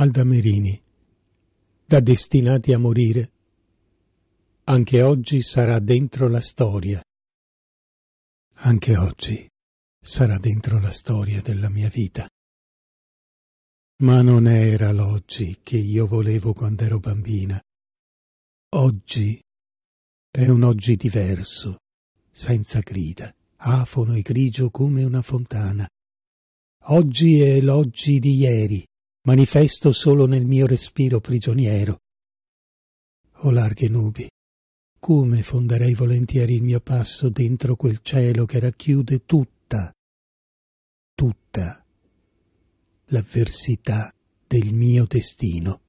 Aldamerini, da destinati a morire, anche oggi sarà dentro la storia. Anche oggi sarà dentro la storia della mia vita. Ma non era l'oggi che io volevo quando ero bambina. Oggi è un oggi diverso, senza grida, afono e grigio come una fontana. Oggi è l'oggi di ieri, manifesto solo nel mio respiro prigioniero. O larghe nubi, come fonderei volentieri il mio passo dentro quel cielo che racchiude tutta, tutta l'avversità del mio destino.